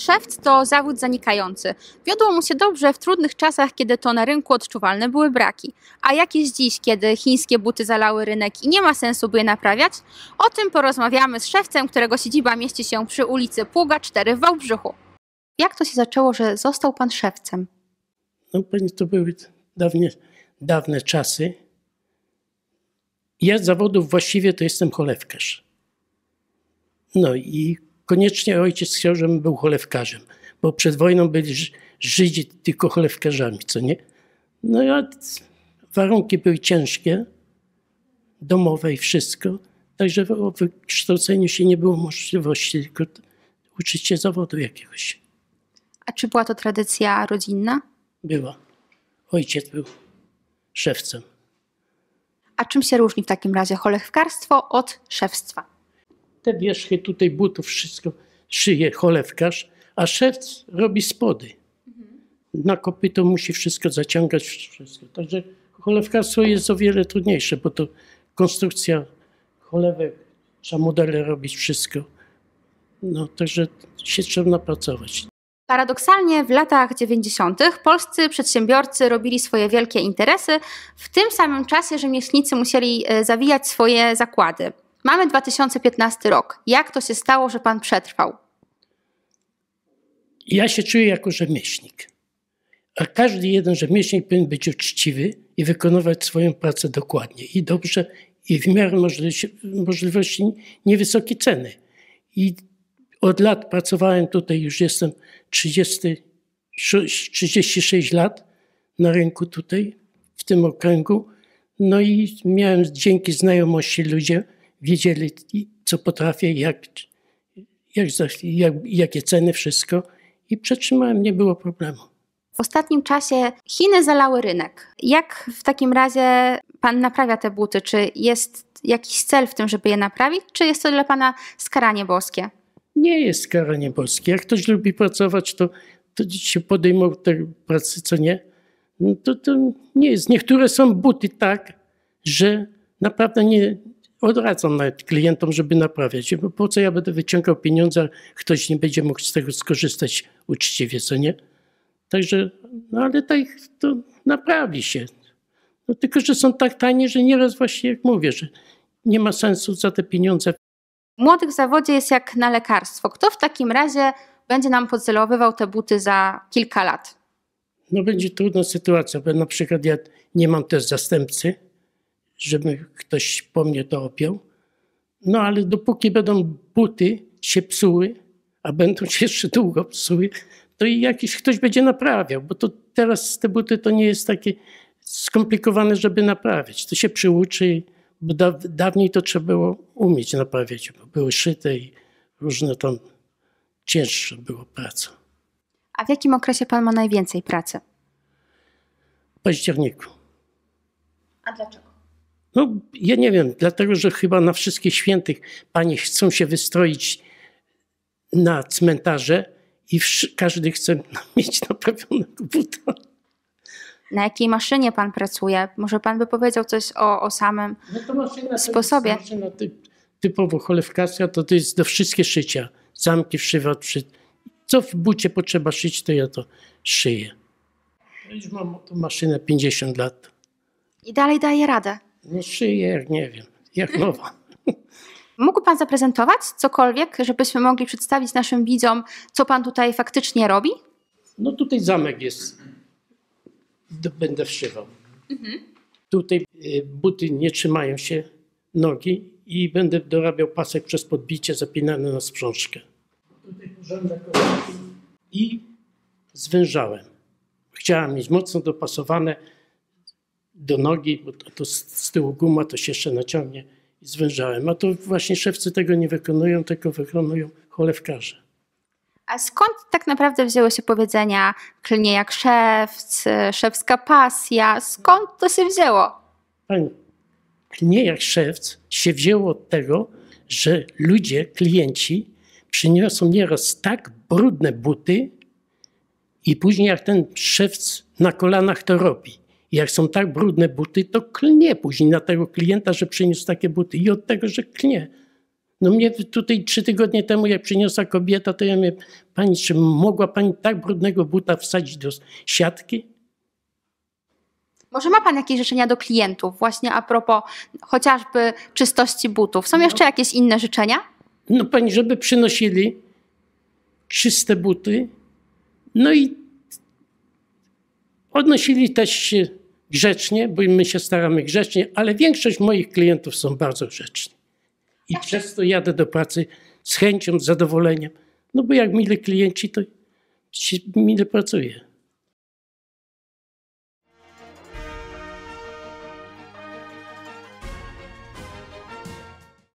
Szewc to zawód zanikający. Wiodło mu się dobrze w trudnych czasach, kiedy to na rynku odczuwalne były braki. A jak jest dziś, kiedy chińskie buty zalały rynek i nie ma sensu by je naprawiać? O tym porozmawiamy z szewcem, którego siedziba mieści się przy ulicy Pługa 4 w Wałbrzychu. Jak to się zaczęło, że został pan szewcem? No, to były dawne, dawne czasy. Ja z zawodów właściwie to jestem cholewkarz. No i Koniecznie ojciec chciał, żebym był cholewkarzem, bo przed wojną byli Żydzi tylko cholewkarzami, co nie? No ja, warunki były ciężkie, domowe i wszystko, także o wykształceniu się nie było możliwości, tylko uczyć się zawodu jakiegoś. A czy była to tradycja rodzinna? Była. Ojciec był szewcem. A czym się różni w takim razie cholewkarstwo od szewstwa? te wierzchy tutaj butów, wszystko szyje cholewkarz, a szewc robi spody. Mhm. Na kopyto musi wszystko zaciągać, wszystko. Także cholewkarstwo jest o wiele trudniejsze, bo to konstrukcja cholewek, trzeba modele robić, wszystko. No, także się trzeba pracować. Paradoksalnie w latach 90. polscy przedsiębiorcy robili swoje wielkie interesy, w tym samym czasie rzemieślnicy musieli e, zawijać swoje zakłady. Mamy 2015 rok. Jak to się stało, że pan przetrwał? Ja się czuję jako rzemieślnik. A każdy jeden rzemieślnik powinien być uczciwy i wykonywać swoją pracę dokładnie i dobrze, i w miarę możliwości, możliwości niewysokiej ceny. I od lat pracowałem tutaj, już jestem 30, 36 lat na rynku tutaj, w tym okręgu. No i miałem dzięki znajomości ludzie, wiedzieli, co potrafię, jak, jak, jak, jakie ceny, wszystko. I przetrzymałem, nie było problemu. W ostatnim czasie Chiny zalały rynek. Jak w takim razie pan naprawia te buty? Czy jest jakiś cel w tym, żeby je naprawić, czy jest to dla pana skaranie boskie? Nie jest skaranie boskie. Jak ktoś lubi pracować, to, to się podejmą tej pracy, co nie. No to, to nie jest. Niektóre są buty tak, że naprawdę nie, Odradzam nawet klientom, żeby naprawiać. Bo po co ja będę wyciągał pieniądze, ktoś nie będzie mógł z tego skorzystać uczciwie, co nie? Także, no ale tak, to naprawi się. No, tylko, że są tak tanie, że nieraz właśnie, jak mówię, że nie ma sensu za te pieniądze. Młodych zawodzie jest jak na lekarstwo. Kto w takim razie będzie nam podcelowywał te buty za kilka lat? No będzie trudna sytuacja, bo na przykład ja nie mam też zastępcy, żeby ktoś po mnie to opiął. No ale dopóki będą buty się psuły, a będą się jeszcze długo psuły, to i jakiś ktoś będzie naprawiał, bo to teraz te buty to nie jest takie skomplikowane, żeby naprawiać. To się przyuczy, bo da, dawniej to trzeba było umieć naprawiać, bo były szyte i różne tam cięższe było praca. A w jakim okresie pan ma najwięcej pracy? W październiku. A dlaczego? No, ja nie wiem, dlatego że chyba na wszystkich świętych panie chcą się wystroić na cmentarze i każdy chce mieć naprawionego buta. Na jakiej maszynie pan pracuje? Może pan by powiedział coś o, o samym no sposobie? To maszyna typowo cholewkarska to, to jest do wszystkie szycia. Zamki wszywać, co w bucie potrzeba szyć, to ja to szyję. Już mam tą maszynę 50 lat. I dalej daje radę. No szyję, nie wiem, jak nowa. Mógł Pan zaprezentować cokolwiek, żebyśmy mogli przedstawić naszym widzom, co Pan tutaj faktycznie robi? No tutaj zamek jest. Będę wszywał. Mhm. Tutaj y, buty nie trzymają się nogi i będę dorabiał pasek przez podbicie zapinany na sprzążkę. Tutaj i zwężałem. Chciałem mieć mocno dopasowane do nogi, bo to, to z tyłu guma to się jeszcze naciągnie i zwężałem. A to właśnie szewcy tego nie wykonują, tylko wykonują cholewkarze. A skąd tak naprawdę wzięły się powiedzenia klnie jak szewc, szewska pasja? Skąd to się wzięło? Pani, klnie jak szewc się wzięło od tego, że ludzie, klienci przyniosą nieraz tak brudne buty i później jak ten szewc na kolanach to robi jak są tak brudne buty, to klnie później na tego klienta, że przyniósł takie buty i od tego, że klnie. No mnie tutaj trzy tygodnie temu, jak przyniosła kobieta, to ja mówię, pani, czy mogła pani tak brudnego buta wsadzić do siatki? Może ma Pan jakieś życzenia do klientów, właśnie a propos chociażby czystości butów? Są no. jeszcze jakieś inne życzenia? No Pani, żeby przynosili czyste buty, no i odnosili też się grzecznie, bo my się staramy grzecznie, ale większość moich klientów są bardzo grzeczni. I tak. przez to jadę do pracy z chęcią, z zadowoleniem. No bo jak mile klienci, to mile pracuję.